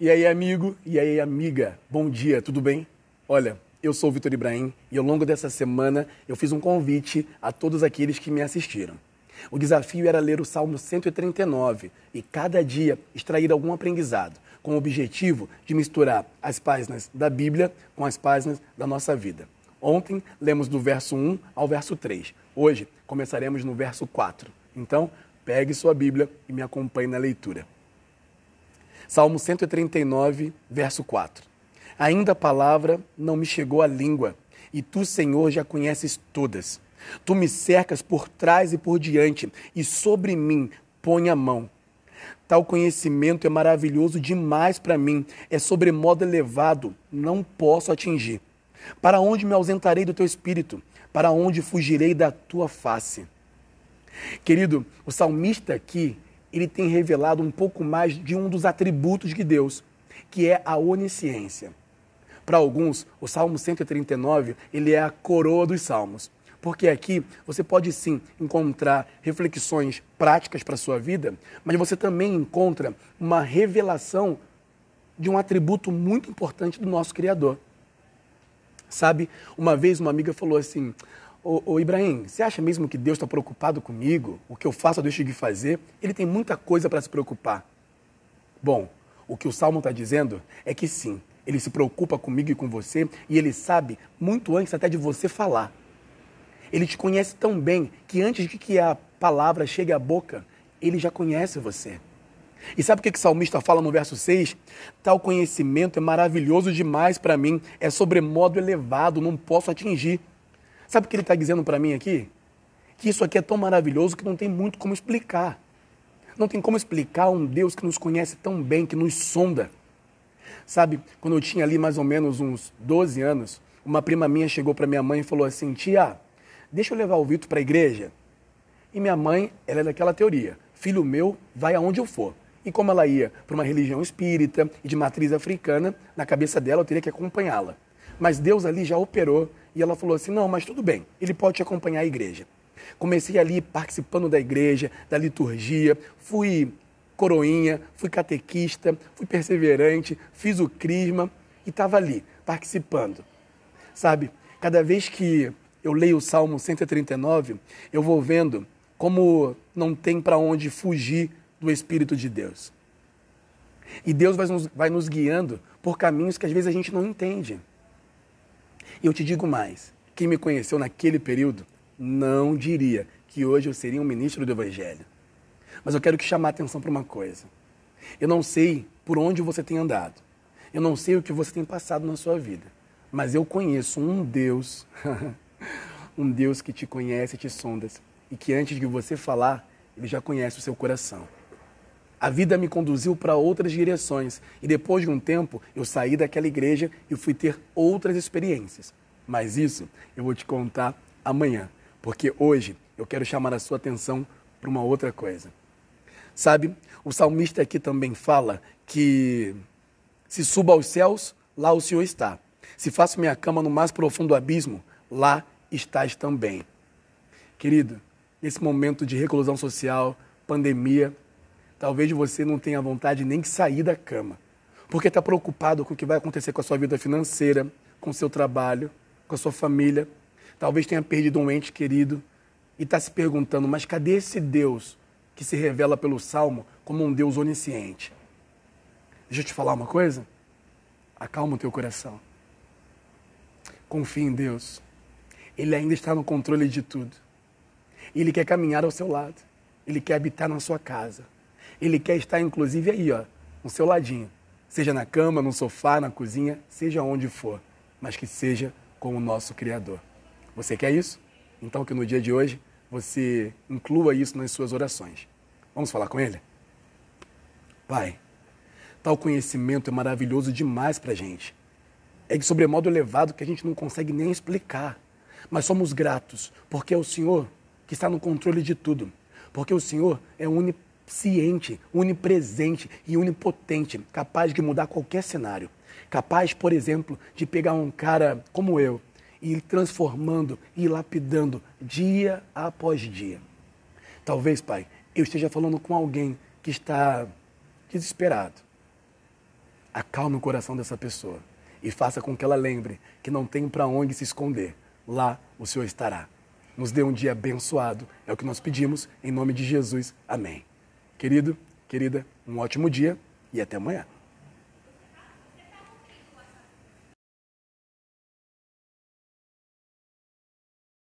E aí, amigo? E aí, amiga? Bom dia, tudo bem? Olha, eu sou o Vitor Ibrahim e ao longo dessa semana eu fiz um convite a todos aqueles que me assistiram. O desafio era ler o Salmo 139 e cada dia extrair algum aprendizado, com o objetivo de misturar as páginas da Bíblia com as páginas da nossa vida. Ontem lemos do verso 1 ao verso 3. Hoje começaremos no verso 4. Então, pegue sua Bíblia e me acompanhe na leitura. Salmo 139, verso 4. Ainda a palavra não me chegou à língua, e tu, Senhor, já conheces todas. Tu me cercas por trás e por diante, e sobre mim põe a mão. Tal conhecimento é maravilhoso demais para mim, é sobremodo elevado, não posso atingir. Para onde me ausentarei do teu espírito? Para onde fugirei da tua face? Querido, o salmista aqui ele tem revelado um pouco mais de um dos atributos de Deus, que é a onisciência. Para alguns, o Salmo 139, ele é a coroa dos salmos, porque aqui você pode sim encontrar reflexões práticas para a sua vida, mas você também encontra uma revelação de um atributo muito importante do nosso Criador. Sabe, uma vez uma amiga falou assim: Ô, ô Ibrahim, você acha mesmo que Deus está preocupado comigo? O que eu faço eu deixo de fazer? Ele tem muita coisa para se preocupar. Bom, o que o Salmo está dizendo é que sim, ele se preocupa comigo e com você e ele sabe muito antes até de você falar. Ele te conhece tão bem que antes de que a palavra chegue à boca, ele já conhece você. E sabe o que, que o salmista fala no verso 6? Tal conhecimento é maravilhoso demais para mim, é sobremodo elevado, não posso atingir. Sabe o que ele está dizendo para mim aqui? Que isso aqui é tão maravilhoso que não tem muito como explicar. Não tem como explicar um Deus que nos conhece tão bem, que nos sonda. Sabe, quando eu tinha ali mais ou menos uns 12 anos, uma prima minha chegou para minha mãe e falou assim: Tia, deixa eu levar o Vitor para a igreja. E minha mãe, ela é daquela teoria: filho meu, vai aonde eu for. E como ela ia para uma religião espírita e de matriz africana, na cabeça dela eu teria que acompanhá-la. Mas Deus ali já operou e ela falou assim: não, mas tudo bem, ele pode te acompanhar à igreja. Comecei ali participando da igreja, da liturgia, fui coroinha, fui catequista, fui perseverante, fiz o crisma e estava ali, participando. Sabe, cada vez que eu leio o Salmo 139, eu vou vendo como não tem para onde fugir do Espírito de Deus. E Deus vai nos, vai nos guiando por caminhos que às vezes a gente não entende. E eu te digo mais: quem me conheceu naquele período não diria que hoje eu seria um ministro do Evangelho. Mas eu quero te chamar a atenção para uma coisa. Eu não sei por onde você tem andado. Eu não sei o que você tem passado na sua vida. Mas eu conheço um Deus, um Deus que te conhece, te sondas e que antes de você falar, ele já conhece o seu coração. A vida me conduziu para outras direções e depois de um tempo eu saí daquela igreja e fui ter outras experiências. Mas isso eu vou te contar amanhã, porque hoje eu quero chamar a sua atenção para uma outra coisa. Sabe, o salmista aqui também fala que se suba aos céus, lá o Senhor está. Se faço minha cama no mais profundo abismo, lá estás também. Querido, nesse momento de reclusão social, pandemia, Talvez você não tenha vontade nem de sair da cama, porque está preocupado com o que vai acontecer com a sua vida financeira, com o seu trabalho, com a sua família. Talvez tenha perdido um ente querido e está se perguntando: mas cadê esse Deus que se revela pelo Salmo como um Deus onisciente? Deixa eu te falar uma coisa. Acalma o teu coração. Confie em Deus. Ele ainda está no controle de tudo. Ele quer caminhar ao seu lado. Ele quer habitar na sua casa. Ele quer estar, inclusive, aí, ó, no seu ladinho. Seja na cama, no sofá, na cozinha, seja onde for, mas que seja com o nosso Criador. Você quer isso? Então, que no dia de hoje você inclua isso nas suas orações. Vamos falar com ele? Pai, tal conhecimento é maravilhoso demais para a gente. É de sobremodo elevado que a gente não consegue nem explicar. Mas somos gratos, porque é o Senhor que está no controle de tudo. Porque o Senhor é onipotente ciente, onipresente e onipotente, capaz de mudar qualquer cenário. Capaz, por exemplo, de pegar um cara como eu e ir transformando e lapidando dia após dia. Talvez, pai, eu esteja falando com alguém que está desesperado. Acalme o coração dessa pessoa e faça com que ela lembre que não tem para onde se esconder. Lá o Senhor estará. Nos dê um dia abençoado. É o que nós pedimos, em nome de Jesus. Amém. Querido, querida, um ótimo dia e até amanhã.